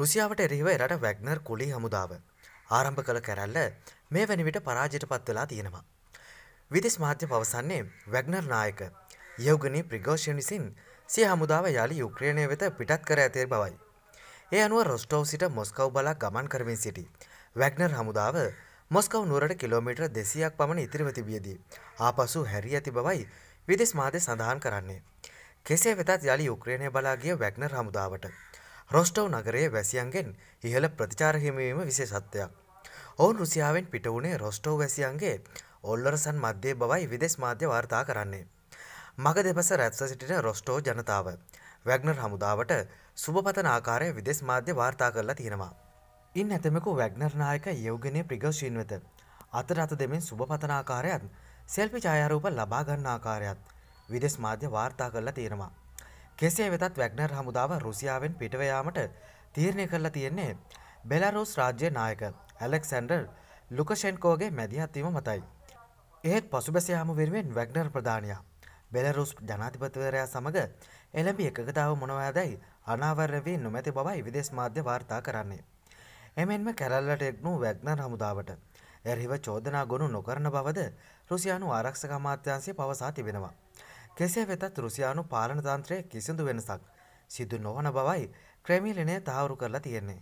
රුසියාවට එරෙහිව එරට වැග්නර් කුලි හමුදාව ආරම්භ කළ කැරැල්ල මේ වැනි විට පරාජයට පත් වෙලා තියෙනවා. විදෙස් මාධ්‍ය පවසන්නේ වැග්නර් නායක යවගනී ප්‍රිගෝෂණ විසින් සිය හමුදාව යාලි යුක්‍රේණය වෙත පිටත් කර ඇතේ බවයි. ඒ අනුව රොස්ටෝව සිට මොස්කව් බලා ගමන් කරමින් සිටි. වැග්නර් හමුදාව මොස්කව් නුවරට කිලෝමීටර් දෙසියක් පමණ ඉතිරිව තිබියදී. ආපසු හැරී ඇති බවයි විදෙස් මාධ්‍ය සඳහන් කරන්නේ. කෙසේ වෙතත් යළි යුක්‍රේණය බලාගිය වැග්නර් හමුදාවට රොස්ටව් නගරයේ වැසියන්ගෙන් ඉහළ ප්‍රතිචාර හිමිවීම විශේෂත්වයක්. ඔවුන් රුසියාවෙන් පිට වුණේ රොස්ටව් වැසියන්ගේ ඔල්ලරසන් මධ්‍යයේ බවයි විදෙස් මාධ්‍ය වාර්තා කරන්නේ. මග දෙපස රැත්ස සිටින රොස්ටෝ ජනතාව. වැග්නර් හමුදාවට සුභපතන ආකාරය විදෙස් මාධ්‍ය වාර්තා කරලා තියෙනවා. ඉන් ඇතමෙකු වැග්නර් නායක යෝගනය ප්‍රිගවශීන් වෙත. අතර අත දෙමින් සුභපතනාකාරයත් සෙල්පි ජායරූප ලබාගන්න ආකාරයත් විදෙස් මාධ්‍ය වාර්තා කරලා තියෙනවා. කෙසේ වෙතත් වැක්නර් හමුදාව රුසියාවෙන් පිටවයාමට තීරණය කරලා තියෙන්නේ බෙලරෝස් රාජ්‍ය නායක ඇලෙක්සැන්ඩර් ලුකෂෙන්කෝගේ මැදිහත්වීම මතයි. ඒත් පසුබැසයාම වෙනුවෙන් වැක්නර් ප්‍රධානයා බෙලරුස් ජනාතිපතිවරයා සමඟ එළඹි එකගතාව මොනවෑදැයි අනාවර්ය වී නොමැති බවයි විදේශ මාධ්‍ය වාර්තා කරන්නේ. එමෙන්ම කැරල්ලට එක්නු වැක්නර් හමුදාවට එරහිව චෝදනා ගොුණු නොකරන බවද රුසියානු ආරක්ෂක මාත්‍යන්සේ පවසා තිබෙනවා. කෙසේ වෙතත් රුසියානු පාලනතන්ත්‍රය කිසිදු වෙනසක් සිදු නොවන බවයි ක්‍රමීලනය තහවුරු කරලා තියෙන්නේ.